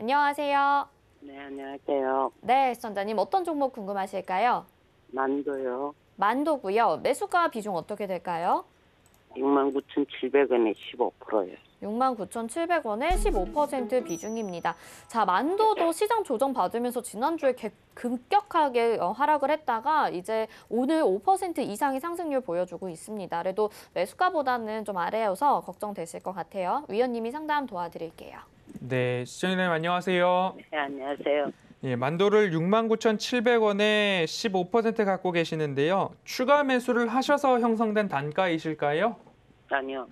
안녕하세요. 네, 안녕하세요. 네, 시자님 어떤 종목 궁금하실까요? 만도요. 만도고요. 매수가 비중 어떻게 될까요? 69,700원에 15%요. 69,700원에 15% 비중입니다. 자, 만도도 시장 조정 받으면서 지난주에 개, 급격하게 어, 하락을 했다가 이제 오늘 5% 이상의 상승률 보여주고 있습니다. 그래도 매수가보다는 좀 아래여서 걱정되실 것 같아요. 위원님이 상담 도와드릴게요. 네, 시청자님 안녕하세요. 네, 안녕하세요. 예, 만도를 69,700원에 15% 갖고 계시는데요. 추가 매수를 하셔서 형성된 단가이실까요? 아니요.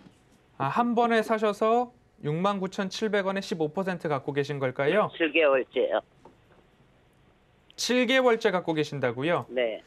아, 한 번에 사셔서 69,700원에 15% 갖고 계신 걸까요? 7개월째요. 7개월째 갖고 계신다고요? 네.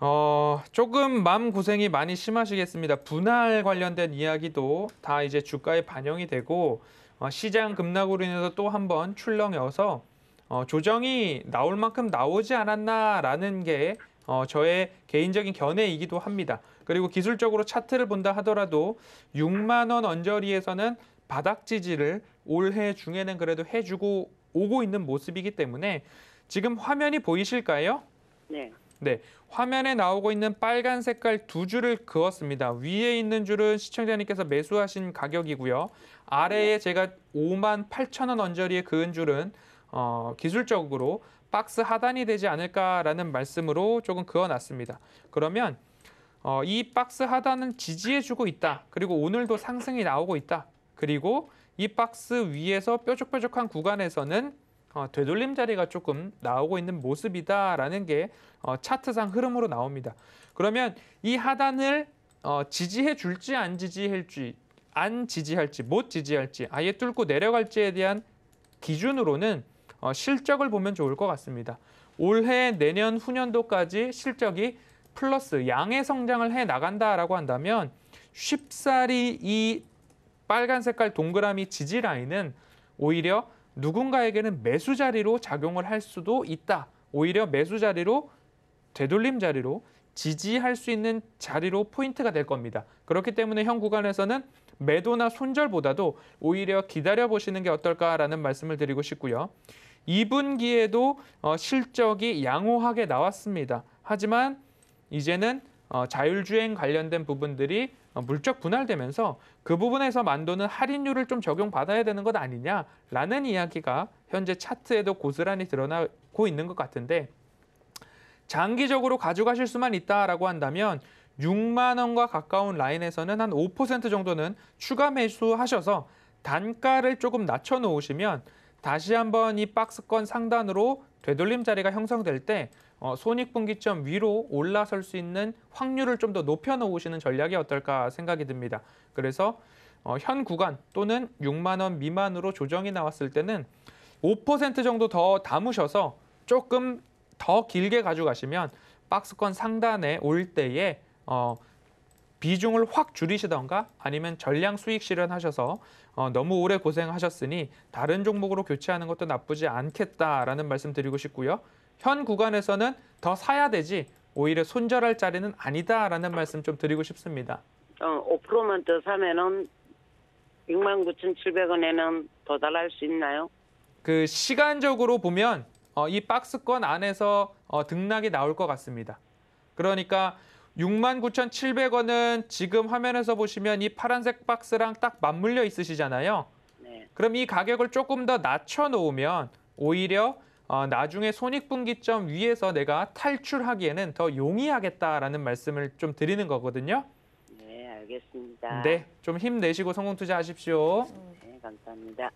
어, 조금 마음 고생이 많이 심하시겠습니다. 분할 관련된 이야기도 다 이제 주가에 반영이 되고 어, 시장 급락으로 인해서 또 한 번 출렁여서 어, 조정이 나올 만큼 나오지 않았나라는 게 어, 저의 개인적인 견해이기도 합니다. 그리고 기술적으로 차트를 본다 하더라도 6만 원 언저리에서는 바닥 지지를 올해 중에는 그래도 해주고 오고 있는 모습이기 때문에 지금 화면이 보이실까요? 네. 네, 화면에 나오고 있는 빨간 색깔 두 줄을 그었습니다. 위에 있는 줄은 시청자님께서 매수하신 가격이고요. 아래에 제가 5만 8천 원 언저리에 그은 줄은 어, 기술적으로 박스 하단이 되지 않을까라는 말씀으로 조금 그어놨습니다. 그러면 어, 이 박스 하단은 지지해주고 있다. 그리고 오늘도 상승이 나오고 있다. 그리고 이 박스 위에서 뾰족뾰족한 구간에서는 어, 되돌림 자리가 조금 나오고 있는 모습이다라는 게 어, 차트상 흐름으로 나옵니다. 그러면 이 하단을 어, 지지해 줄지 안 지지할지 안 지지할지 못 지지할지 아예 뚫고 내려갈지에 대한 기준으로는 어, 실적을 보면 좋을 것 같습니다. 올해 내년 후년도까지 실적이 플러스 양의 성장을 해 나간다라고 한다면 쉽사리 이 빨간 색깔 동그라미 지지 라인은 오히려 누군가에게는 매수 자리로 작용을 할 수도 있다. 오히려 매수 자리로 되돌림 자리로 지지할 수 있는 자리로 포인트가 될 겁니다. 그렇기 때문에 현 구간에서는 매도나 손절보다도 오히려 기다려보시는 게 어떨까라는 말씀을 드리고 싶고요. 2분기에도 어, 실적이 양호하게 나왔습니다. 하지만 이제는 어, 자율주행 관련된 부분들이 어, 물적 분할되면서 그 부분에서 만도는 할인율을 좀 적용받아야 되는 것 아니냐라는 이야기가 현재 차트에도 고스란히 드러나고 있는 것 같은데 장기적으로 가져가실 수만 있다라고 한다면 6만 원과 가까운 라인에서는 한 5% 정도는 추가 매수하셔서 단가를 조금 낮춰 놓으시면 다시 한번 이 박스권 상단으로 되돌림 자리가 형성될 때 어, 손익분기점 위로 올라설 수 있는 확률을 좀 더 높여놓으시는 전략이 어떨까 생각이 듭니다. 그래서 어, 현 구간 또는 6만 원 미만으로 조정이 나왔을 때는 5% 정도 더 담으셔서 조금 더 길게 가져가시면 박스권 상단에 올 때에 어, 비중을 확 줄이시던가 아니면 전량 수익 실현하셔서 어, 너무 오래 고생하셨으니 다른 종목으로 교체하는 것도 나쁘지 않겠다라는 말씀 드리고 싶고요. 현 구간에서는 더 사야 되지 오히려 손절할 자리는 아니다라는 말씀 좀 드리고 싶습니다. 어, 5%만 더 사면은 69,700원에는 도달할 수 있나요? 그 시간적으로 보면 어, 이 박스권 안에서 어, 등락이 나올 것 같습니다. 그러니까 69,700원은 지금 화면에서 보시면 이 파란색 박스랑 딱 맞물려 있으시잖아요. 네. 그럼 이 가격을 조금 더 낮춰 놓으면 오히려 어, 나중에 손익분기점 위에서 내가 탈출하기에는 더 용이하겠다라는 말씀을 좀 드리는 거거든요. 네, 알겠습니다. 네, 좀 힘내시고 성공 투자하십시오. 네, 감사합니다.